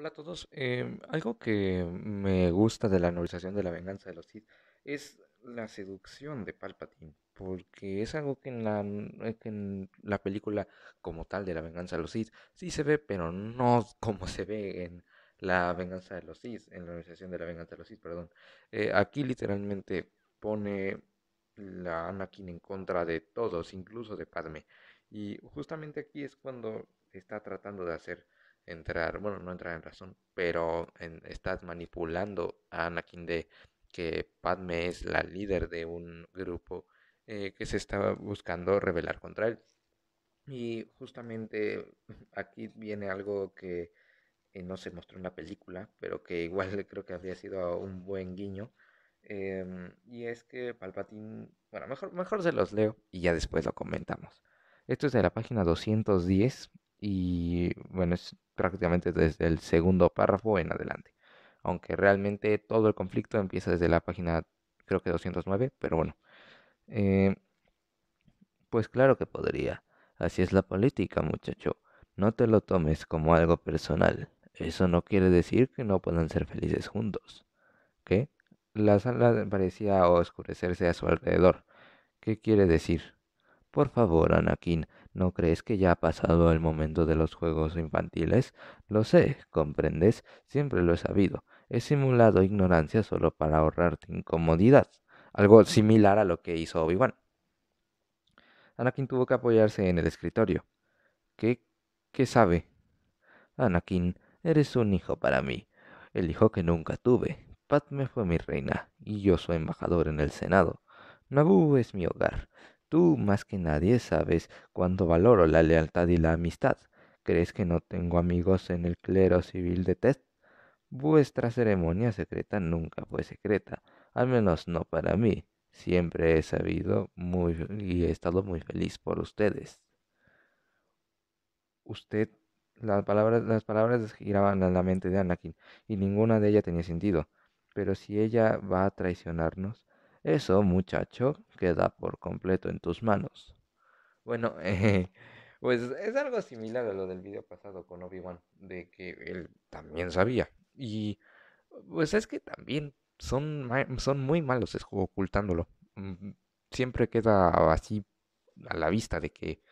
Hola a todos. Em, algo que me gusta de la anualización de la venganza de los Sith es la seducción de Palpatine, porque es algo que en la, eh, película como tal de la venganza de los Sith sí se ve, pero no como se ve en la venganza de los Sith, en la novelización de la venganza de los Sith, perdón. Eh, aquí literalmente pone la Anakin en contra de todos, incluso de Padme. Y justamente aquí es cuando está tratando de hacer entrar, bueno, no entrar en razón, pero en, estás manipulando a Anakin de que Padme es la líder de un grupo eh, que se estaba buscando rebelar contra él. Y justamente aquí viene algo que eh, no se mostró en la película, pero que igual creo que habría sido un buen guiño. Em, y es que Palpatine, bueno, mejor, mejor se los leo y ya después lo comentamos. Esto es de la página 210 y bueno, es prácticamente desde el segundo párrafo en adelante. Aunque realmente todo el conflicto empieza desde la página, creo que 209, pero bueno. Eh, pues claro que podría. Así es la política, muchacho. No te lo tomes como algo personal. Eso no quiere decir que no puedan ser felices juntos. ¿Qué? La sala parecía oscurecerse a su alrededor. ¿Qué quiere decir? Por favor, Anakin, ¿no crees que ya ha pasado el momento de los juegos infantiles? Lo sé, comprendes, siempre lo he sabido. He simulado ignorancia solo para ahorrarte incomodidad. Algo similar a lo que hizo Obi-Wan. Anakin tuvo que apoyarse en el escritorio. ¿Qué? ¿Qué sabe? Anakin, eres un hijo para mí. El hijo que nunca tuve. Padme fue mi reina y yo soy embajador en el Senado. Naboo es mi hogar. Tú más que nadie sabes cuánto valoro la lealtad y la amistad. ¿Crees que no tengo amigos en el clero civil de Test? Vuestra ceremonia secreta nunca fue secreta, al menos no para mí. Siempre he sabido muy, y he estado muy feliz por ustedes. Usted, las palabras, las palabras giraban en la mente de Anakin, y ninguna de ellas tenía sentido. Pero si ella va a traicionarnos, eso, muchacho, queda por completo en tus manos. Bueno, pues es algo similar a lo del video pasado con Obi-Wan, de que él también sabía. Y pues es que también son, son muy malos ocultándolo. Mm, siempre queda así a la vista de que,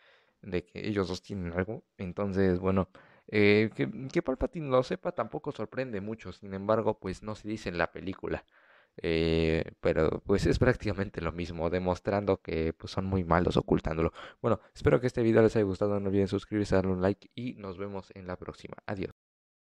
de que ellos dos tienen algo. Entonces, bueno, eh, que, que Palpatine lo sepa tampoco sorprende mucho. Sin embargo, pues no se dice en la película. Eh, pero pues es prácticamente lo mismo, demostrando que pues, son muy malos ocultándolo. Bueno, espero que este video les haya gustado, no olviden suscribirse, darle un like y nos vemos en la próxima. Adiós.